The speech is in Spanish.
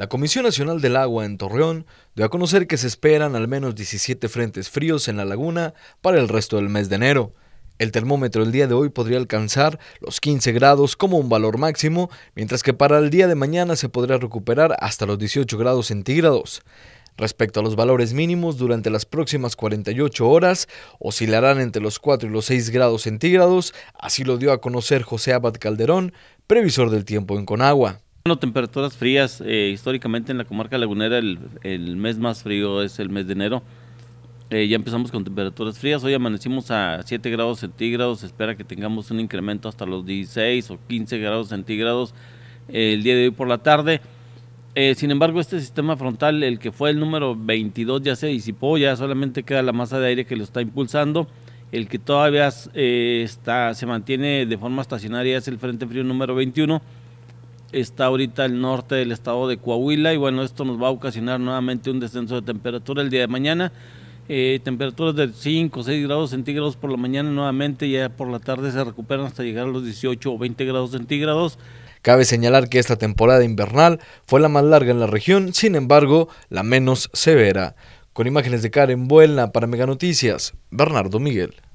La Comisión Nacional del Agua en Torreón dio a conocer que se esperan al menos 17 frentes fríos en la laguna para el resto del mes de enero. El termómetro el día de hoy podría alcanzar los 15 grados como un valor máximo, mientras que para el día de mañana se podrá recuperar hasta los 18 grados centígrados. Respecto a los valores mínimos, durante las próximas 48 horas oscilarán entre los 4 y los 6 grados centígrados, así lo dio a conocer José Abad Calderón, previsor del tiempo en Conagua. Bueno, temperaturas frías. Eh, históricamente en la comarca lagunera el, mes más frío es el mes de enero. Eh, ya empezamos con temperaturas frías. Hoy amanecimos a 7 grados centígrados. espera que tengamos un incremento hasta los 16 o 15 grados centígrados eh, el día de hoy por la tarde. sin embargo, este sistema frontal, el que fue el número 22, ya se disipó. Ya solamente queda la masa de aire que lo está impulsando. El que todavía está, se mantiene de forma estacionaria es el Frente Frío número 21 está ahorita el norte del estado de Coahuila y bueno, esto nos va a ocasionar nuevamente un descenso de temperatura el día de mañana. Eh, temperaturas de 5 o 6 grados centígrados por la mañana nuevamente, ya por la tarde se recuperan hasta llegar a los 18 o 20 grados centígrados. Cabe señalar que esta temporada invernal fue la más larga en la región, sin embargo, la menos severa. Con imágenes de Karen Buelna para Mega Noticias, Bernardo Miguel.